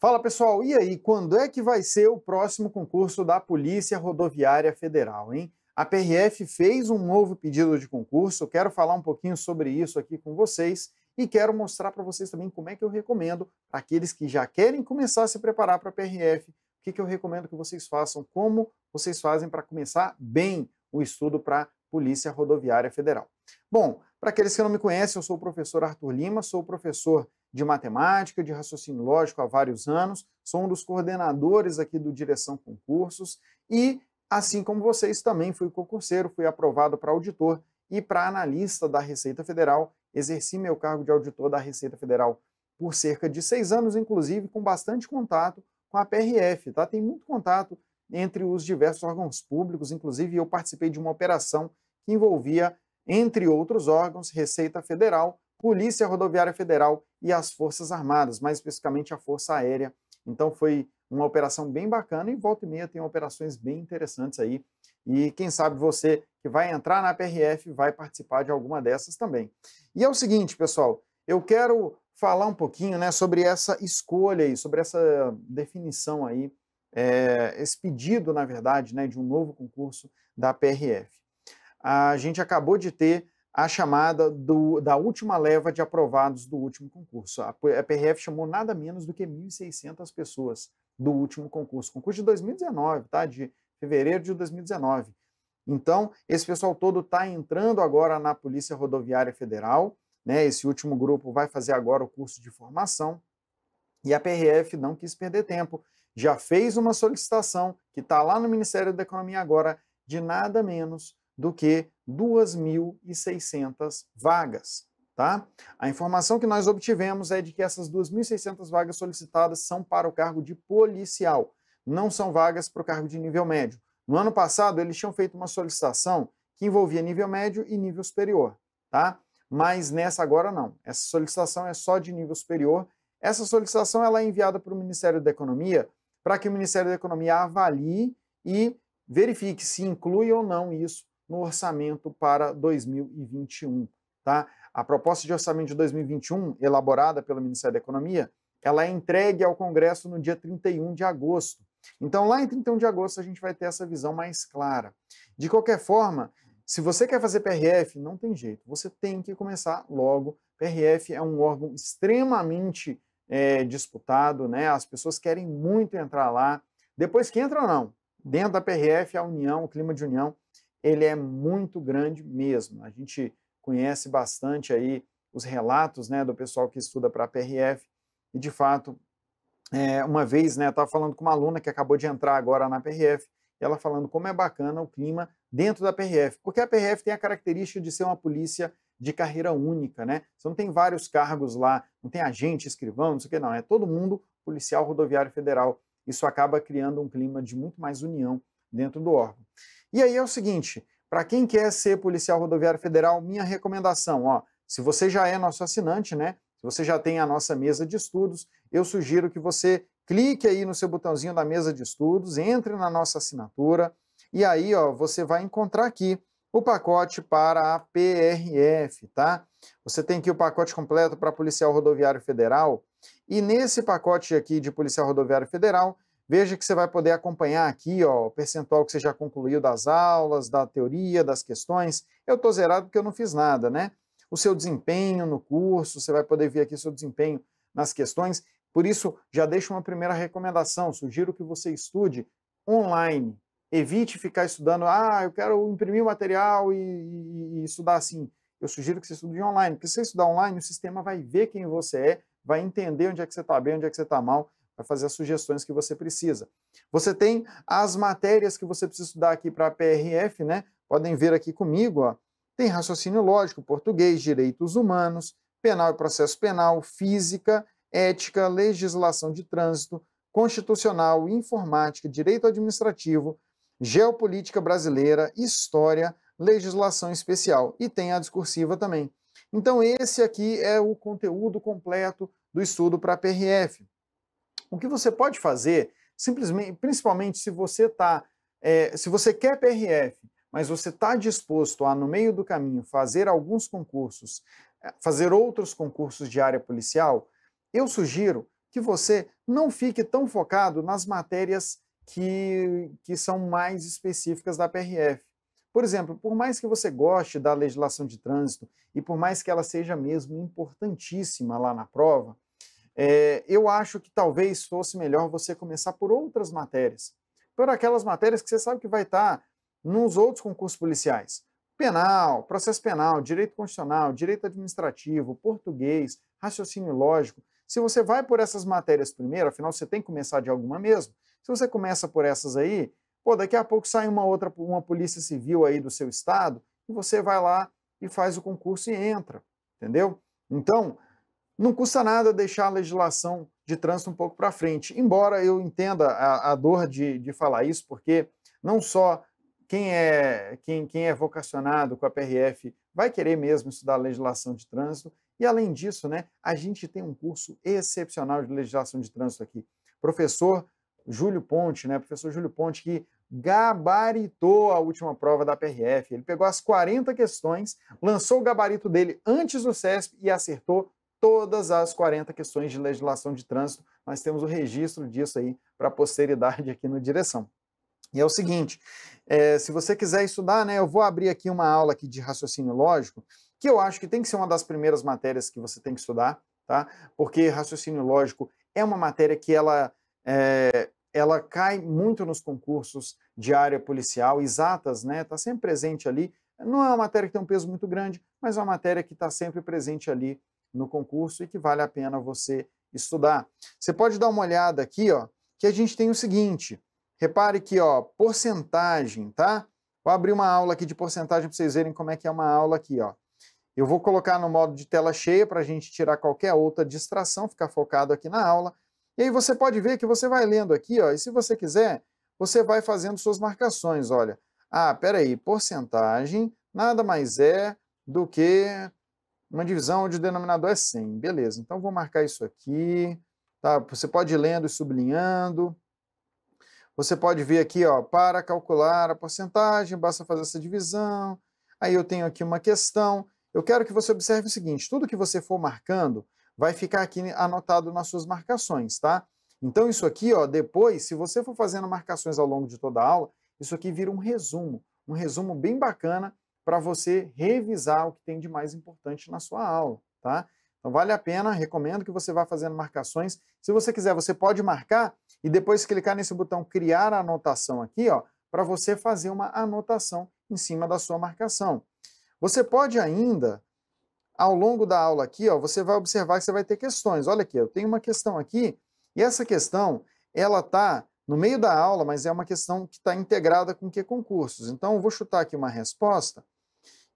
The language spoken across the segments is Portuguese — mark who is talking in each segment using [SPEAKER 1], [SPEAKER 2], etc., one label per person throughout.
[SPEAKER 1] Fala pessoal, e aí, quando é que vai ser o próximo concurso da Polícia Rodoviária Federal, hein? A PRF fez um novo pedido de concurso, quero falar um pouquinho sobre isso aqui com vocês e quero mostrar para vocês também como é que eu recomendo para aqueles que já querem começar a se preparar para a PRF, o que, que eu recomendo que vocês façam, como vocês fazem para começar bem o estudo para Polícia Rodoviária Federal. Bom, para aqueles que não me conhecem, eu sou o professor Arthur Lima, sou professor de matemática, de raciocínio lógico há vários anos, sou um dos coordenadores aqui do Direção Concursos e, assim como vocês, também fui concurseiro, fui aprovado para auditor e para analista da Receita Federal, exerci meu cargo de auditor da Receita Federal por cerca de seis anos, inclusive com bastante contato com a PRF, tá? Tem muito contato entre os diversos órgãos públicos, inclusive eu participei de uma operação que envolvia entre outros órgãos, Receita Federal, Polícia Rodoviária Federal e as Forças Armadas, mais especificamente a Força Aérea. Então foi uma operação bem bacana e volta e meia tem operações bem interessantes aí. E quem sabe você que vai entrar na PRF vai participar de alguma dessas também. E é o seguinte, pessoal, eu quero falar um pouquinho né, sobre essa escolha aí, sobre essa definição aí, é, esse pedido, na verdade, né, de um novo concurso da PRF a gente acabou de ter a chamada do, da última leva de aprovados do último concurso. A PRF chamou nada menos do que 1.600 pessoas do último concurso. Concurso de 2019, tá? De fevereiro de 2019. Então, esse pessoal todo está entrando agora na Polícia Rodoviária Federal. Né? Esse último grupo vai fazer agora o curso de formação. E a PRF não quis perder tempo. Já fez uma solicitação, que está lá no Ministério da Economia agora, de nada menos do que 2.600 vagas. Tá? A informação que nós obtivemos é de que essas 2.600 vagas solicitadas são para o cargo de policial, não são vagas para o cargo de nível médio. No ano passado, eles tinham feito uma solicitação que envolvia nível médio e nível superior, tá? Mas nessa agora não. Essa solicitação é só de nível superior. Essa solicitação ela é enviada para o Ministério da Economia para que o Ministério da Economia avalie e verifique se inclui ou não isso no orçamento para 2021. Tá? A proposta de orçamento de 2021, elaborada pelo Ministério da Economia, ela é entregue ao Congresso no dia 31 de agosto. Então, lá em 31 de agosto, a gente vai ter essa visão mais clara. De qualquer forma, se você quer fazer PRF, não tem jeito, você tem que começar logo. PRF é um órgão extremamente é, disputado, né? as pessoas querem muito entrar lá. Depois que entra, não. Dentro da PRF, a união, o clima de união ele é muito grande mesmo. A gente conhece bastante aí os relatos né, do pessoal que estuda para a PRF, e de fato, é, uma vez, né, estava falando com uma aluna que acabou de entrar agora na PRF, e ela falando como é bacana o clima dentro da PRF, porque a PRF tem a característica de ser uma polícia de carreira única, né? Você não tem vários cargos lá, não tem agente, escrivão, não sei o que, não. É todo mundo policial rodoviário federal. Isso acaba criando um clima de muito mais união dentro do órgão. E aí é o seguinte, para quem quer ser policial rodoviário federal, minha recomendação, ó, se você já é nosso assinante, né? Se você já tem a nossa mesa de estudos, eu sugiro que você clique aí no seu botãozinho da mesa de estudos, entre na nossa assinatura e aí, ó, você vai encontrar aqui o pacote para a PRF, tá? Você tem aqui o pacote completo para Policial Rodoviário Federal, e nesse pacote aqui de Policial Rodoviário Federal, Veja que você vai poder acompanhar aqui ó, o percentual que você já concluiu das aulas, da teoria, das questões. Eu estou zerado porque eu não fiz nada, né? O seu desempenho no curso, você vai poder ver aqui o seu desempenho nas questões. Por isso, já deixo uma primeira recomendação. Sugiro que você estude online. Evite ficar estudando, ah, eu quero imprimir o material e, e, e estudar assim. Eu sugiro que você estude online, porque se você estudar online, o sistema vai ver quem você é, vai entender onde é que você está bem, onde é que você está mal, para fazer as sugestões que você precisa. Você tem as matérias que você precisa estudar aqui para a PRF, né? Podem ver aqui comigo, ó. Tem raciocínio lógico, português, direitos humanos, penal e processo penal, física, ética, legislação de trânsito, constitucional, informática, direito administrativo, geopolítica brasileira, história, legislação especial e tem a discursiva também. Então esse aqui é o conteúdo completo do estudo para a PRF. O que você pode fazer, simplesmente, principalmente se você está, é, se você quer PRF, mas você está disposto a, no meio do caminho, fazer alguns concursos, é, fazer outros concursos de área policial, eu sugiro que você não fique tão focado nas matérias que, que são mais específicas da PRF. Por exemplo, por mais que você goste da legislação de trânsito e por mais que ela seja mesmo importantíssima lá na prova, é, eu acho que talvez fosse melhor você começar por outras matérias, por aquelas matérias que você sabe que vai estar tá nos outros concursos policiais. Penal, processo penal, direito constitucional, direito administrativo, português, raciocínio lógico. Se você vai por essas matérias primeiro, afinal você tem que começar de alguma mesmo. Se você começa por essas aí, pô, daqui a pouco sai uma outra, uma polícia civil aí do seu estado, e você vai lá e faz o concurso e entra, entendeu? Então, não custa nada deixar a legislação de trânsito um pouco para frente. Embora eu entenda a, a dor de, de falar isso, porque não só quem é, quem, quem é vocacionado com a PRF vai querer mesmo estudar a legislação de trânsito, e além disso, né, a gente tem um curso excepcional de legislação de trânsito aqui. Professor Júlio Ponte, né, professor Júlio Ponte, que gabaritou a última prova da PRF. Ele pegou as 40 questões, lançou o gabarito dele antes do CESP e acertou todas as 40 questões de legislação de trânsito. Nós temos o registro disso aí para a posteridade aqui no Direção. E é o seguinte, é, se você quiser estudar, né, eu vou abrir aqui uma aula aqui de raciocínio lógico, que eu acho que tem que ser uma das primeiras matérias que você tem que estudar, tá? Porque raciocínio lógico é uma matéria que ela, é, ela cai muito nos concursos de área policial, exatas, né? Está sempre presente ali. Não é uma matéria que tem um peso muito grande, mas é uma matéria que está sempre presente ali no concurso e que vale a pena você estudar. Você pode dar uma olhada aqui, ó, que a gente tem o seguinte. Repare que, ó, porcentagem, tá? Vou abrir uma aula aqui de porcentagem para vocês verem como é que é uma aula aqui, ó. Eu vou colocar no modo de tela cheia para a gente tirar qualquer outra distração, ficar focado aqui na aula. E aí você pode ver que você vai lendo aqui, ó, e se você quiser, você vai fazendo suas marcações, olha. Ah, peraí, porcentagem nada mais é do que uma divisão onde o denominador é 100. Beleza, então vou marcar isso aqui. Tá? Você pode ir lendo e sublinhando. Você pode ver aqui, ó, para calcular a porcentagem, basta fazer essa divisão. Aí eu tenho aqui uma questão. Eu quero que você observe o seguinte, tudo que você for marcando vai ficar aqui anotado nas suas marcações, tá? Então isso aqui, ó, depois, se você for fazendo marcações ao longo de toda a aula, isso aqui vira um resumo, um resumo bem bacana para você revisar o que tem de mais importante na sua aula, tá? Então vale a pena, recomendo que você vá fazendo marcações. Se você quiser, você pode marcar e depois clicar nesse botão criar anotação aqui, ó, para você fazer uma anotação em cima da sua marcação. Você pode ainda ao longo da aula aqui, ó, você vai observar que você vai ter questões. Olha aqui, eu tenho uma questão aqui, e essa questão, ela tá no meio da aula, mas é uma questão que está integrada com que concursos. Então, eu vou chutar aqui uma resposta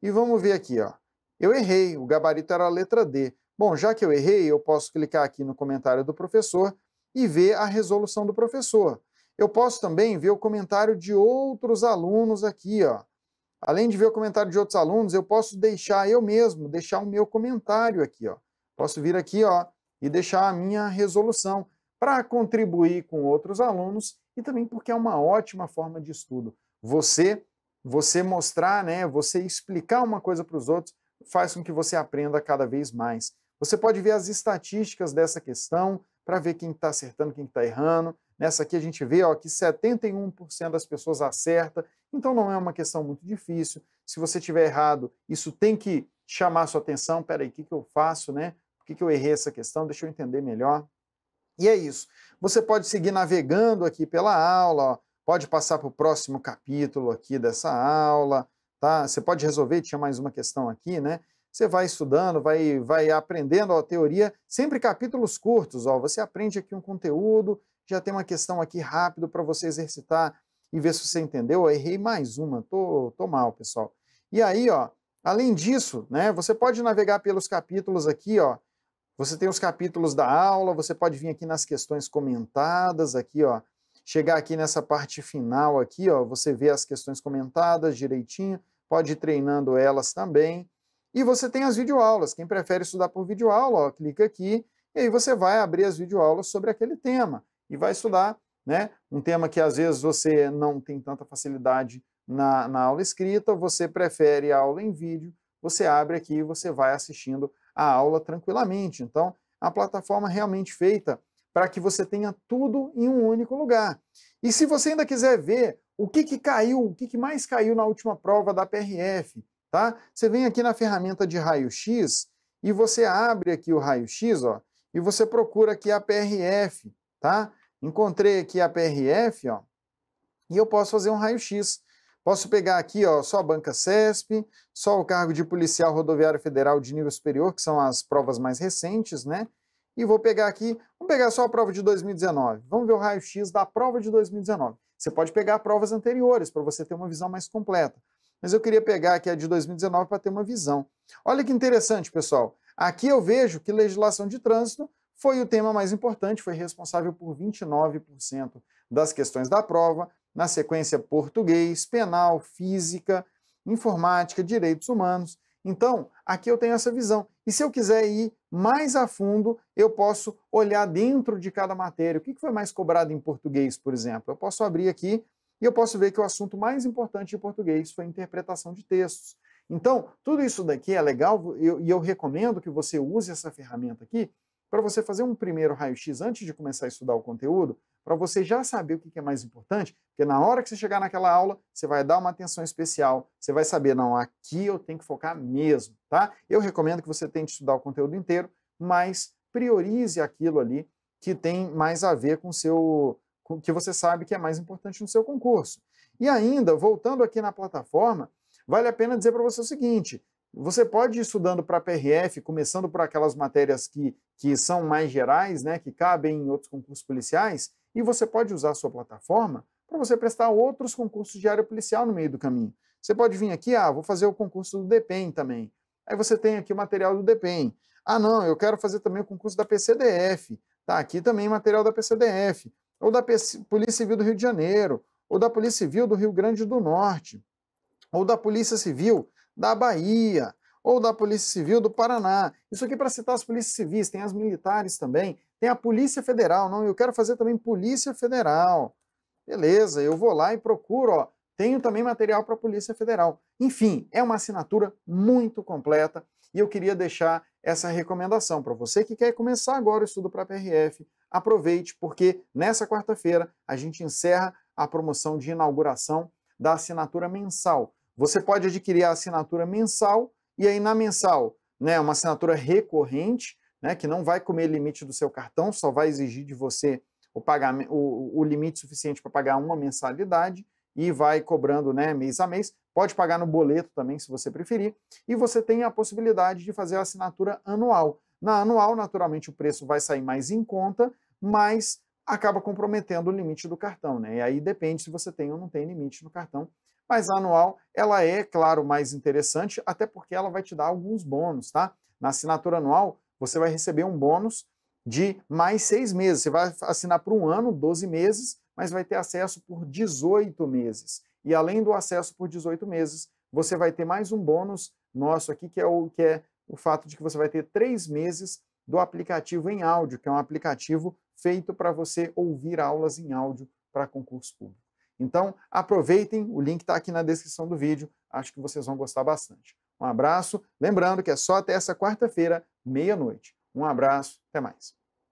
[SPEAKER 1] e vamos ver aqui, ó. Eu errei, o gabarito era a letra D. Bom, já que eu errei, eu posso clicar aqui no comentário do professor e ver a resolução do professor. Eu posso também ver o comentário de outros alunos aqui, ó. Além de ver o comentário de outros alunos, eu posso deixar eu mesmo, deixar o meu comentário aqui, ó. Posso vir aqui, ó, e deixar a minha resolução para contribuir com outros alunos e também porque é uma ótima forma de estudo. Você você mostrar, né, você explicar uma coisa para os outros, faz com que você aprenda cada vez mais. Você pode ver as estatísticas dessa questão para ver quem está acertando, quem está errando. Nessa aqui a gente vê ó, que 71% das pessoas acerta, então não é uma questão muito difícil. Se você tiver errado, isso tem que chamar sua atenção. Peraí, o que, que eu faço, né? Por que, que eu errei essa questão? Deixa eu entender melhor. E é isso. Você pode seguir navegando aqui pela aula, ó, Pode passar para o próximo capítulo aqui dessa aula, tá? Você pode resolver, tinha mais uma questão aqui, né? Você vai estudando, vai, vai aprendendo a teoria, sempre capítulos curtos, ó. Você aprende aqui um conteúdo, já tem uma questão aqui rápido para você exercitar e ver se você entendeu. Eu errei mais uma, tô, tô mal, pessoal. E aí, ó, além disso, né, você pode navegar pelos capítulos aqui, ó. Você tem os capítulos da aula, você pode vir aqui nas questões comentadas aqui, ó chegar aqui nessa parte final aqui, ó, você vê as questões comentadas direitinho, pode ir treinando elas também. E você tem as videoaulas. Quem prefere estudar por videoaula, ó, clica aqui e aí você vai abrir as videoaulas sobre aquele tema e vai estudar, né? Um tema que às vezes você não tem tanta facilidade na, na aula escrita, você prefere a aula em vídeo, você abre aqui e você vai assistindo a aula tranquilamente. Então, a plataforma realmente feita para que você tenha tudo em um único lugar. E se você ainda quiser ver o que, que caiu, o que, que mais caiu na última prova da PRF, tá? Você vem aqui na ferramenta de raio-x e você abre aqui o raio-x, ó, e você procura aqui a PRF, tá? Encontrei aqui a PRF, ó, e eu posso fazer um raio-x. Posso pegar aqui, ó, só a banca CESP, só o cargo de policial rodoviário federal de nível superior, que são as provas mais recentes, né? E vou pegar aqui Vamos pegar só a prova de 2019. Vamos ver o raio-x da prova de 2019. Você pode pegar provas anteriores para você ter uma visão mais completa. Mas eu queria pegar aqui a de 2019 para ter uma visão. Olha que interessante, pessoal. Aqui eu vejo que legislação de trânsito foi o tema mais importante, foi responsável por 29% das questões da prova. Na sequência, português, penal, física, informática, direitos humanos então, aqui eu tenho essa visão. E se eu quiser ir mais a fundo, eu posso olhar dentro de cada matéria. O que foi mais cobrado em português, por exemplo? Eu posso abrir aqui e eu posso ver que o assunto mais importante em português foi interpretação de textos. Então, tudo isso daqui é legal e eu, eu, recomendo que você use essa ferramenta aqui para você fazer um primeiro raio-x antes de começar a estudar o conteúdo, para você já saber o que é mais importante, porque na hora que você chegar naquela aula, você vai dar uma atenção especial, você vai saber, não, aqui eu tenho que focar mesmo, tá? Eu recomendo que você tente estudar o conteúdo inteiro, mas priorize aquilo ali que tem mais a ver com o seu com, que você sabe que é mais importante no seu concurso. E ainda, voltando aqui na plataforma, vale a pena dizer para você o seguinte: você pode ir estudando para a PRF, começando por aquelas matérias que, que são mais gerais, né, que cabem em outros concursos policiais, e você pode usar a sua plataforma para você prestar outros concursos de área policial no meio do caminho. Você pode vir aqui, ah, vou fazer o concurso do DPEM também. Aí você tem aqui o material do DPEM. Ah, não, eu quero fazer também o concurso da PCDF. Tá aqui também material da PCDF, ou da PC, Polícia Civil do Rio de Janeiro, ou da Polícia Civil do Rio Grande do Norte, ou da Polícia Civil da Bahia ou da Polícia Civil do Paraná. Isso aqui para citar as polícias civis, tem as militares também, tem a Polícia Federal, não, eu quero fazer também Polícia Federal. Beleza, eu vou lá e procuro, ó, tenho também material para a Polícia Federal. Enfim, é uma assinatura muito completa e eu queria deixar essa recomendação para você que quer começar agora o estudo para a PRF. Aproveite, porque nessa quarta-feira a gente encerra a promoção de inauguração da assinatura mensal. Você pode adquirir a assinatura mensal e aí na mensal, né, uma assinatura recorrente, né, que não vai comer limite do seu cartão, só vai exigir de você o, pagamento, o, o limite suficiente para pagar uma mensalidade e vai cobrando né, mês a mês. Pode pagar no boleto também, se você preferir. E você tem a possibilidade de fazer a assinatura anual. Na anual, naturalmente, o preço vai sair mais em conta, mas acaba comprometendo o limite do cartão, né? E aí depende se você tem ou não tem limite no cartão. Mas a anual, ela é, claro, mais interessante, até porque ela vai te dar alguns bônus, tá? Na assinatura anual, você vai receber um bônus de mais seis meses. Você vai assinar por um ano, 12 meses, mas vai ter acesso por 18 meses. E além do acesso por 18 meses, você vai ter mais um bônus nosso aqui, que é o, que é o fato de que você vai ter três meses do aplicativo em áudio, que é um aplicativo feito para você ouvir aulas em áudio para concurso público. Então, aproveitem, o link está aqui na descrição do vídeo, acho que vocês vão gostar bastante. Um abraço, lembrando que é só até essa quarta-feira, meia-noite. Um abraço, até mais.